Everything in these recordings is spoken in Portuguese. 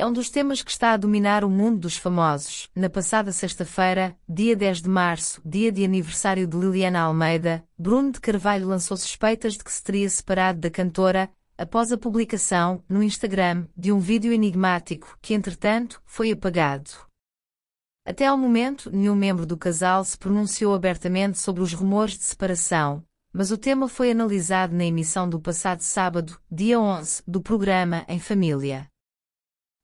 é um dos temas que está a dominar o mundo dos famosos. Na passada sexta-feira, dia 10 de março, dia de aniversário de Liliana Almeida, Bruno de Carvalho lançou suspeitas de que se teria separado da cantora após a publicação, no Instagram, de um vídeo enigmático que, entretanto, foi apagado. Até ao momento, nenhum membro do casal se pronunciou abertamente sobre os rumores de separação, mas o tema foi analisado na emissão do passado sábado, dia 11, do programa Em Família.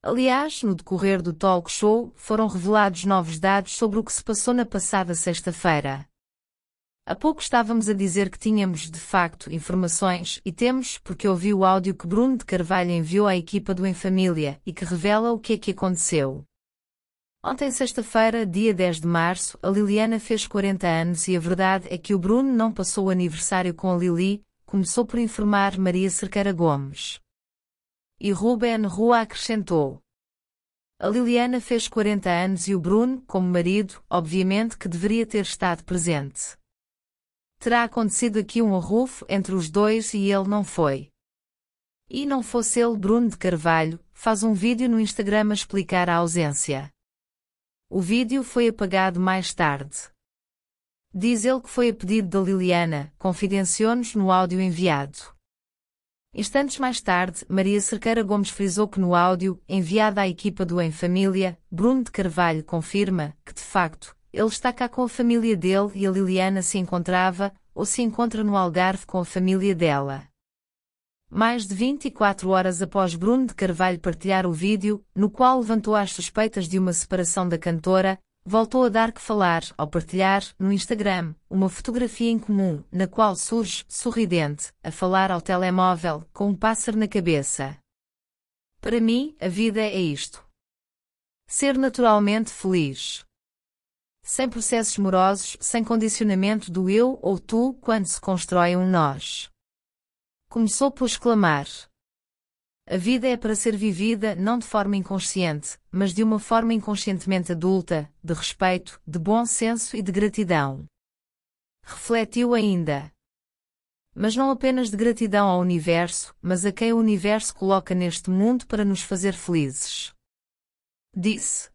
Aliás, no decorrer do talk show, foram revelados novos dados sobre o que se passou na passada sexta-feira. Há pouco estávamos a dizer que tínhamos, de facto, informações, e temos, porque ouvi o áudio que Bruno de Carvalho enviou à equipa do Em Família e que revela o que é que aconteceu. Ontem, sexta-feira, dia 10 de março, a Liliana fez 40 anos e a verdade é que o Bruno não passou o aniversário com a Lili, começou por informar Maria Cerqueira Gomes. E Ruben Rua acrescentou. A Liliana fez 40 anos e o Bruno, como marido, obviamente que deveria ter estado presente. Terá acontecido aqui um arrufo entre os dois e ele não foi. E não fosse ele Bruno de Carvalho, faz um vídeo no Instagram a explicar a ausência. O vídeo foi apagado mais tarde. Diz ele que foi a pedido da Liliana, confidenciou-nos no áudio enviado. Instantes mais tarde, Maria Cerqueira Gomes frisou que no áudio, enviado à equipa do Em Família, Bruno de Carvalho confirma que, de facto, ele está cá com a família dele e a Liliana se encontrava, ou se encontra no Algarve com a família dela. Mais de 24 horas após Bruno de Carvalho partilhar o vídeo, no qual levantou as suspeitas de uma separação da cantora, voltou a dar que falar ao partilhar, no Instagram, uma fotografia em comum, na qual surge, sorridente, a falar ao telemóvel, com um pássaro na cabeça. Para mim, a vida é isto. Ser naturalmente feliz. Sem processos morosos, sem condicionamento do eu ou tu quando se constrói um nós. Começou por exclamar. A vida é para ser vivida não de forma inconsciente, mas de uma forma inconscientemente adulta, de respeito, de bom senso e de gratidão. Refletiu ainda. Mas não apenas de gratidão ao universo, mas a quem o universo coloca neste mundo para nos fazer felizes. Disse.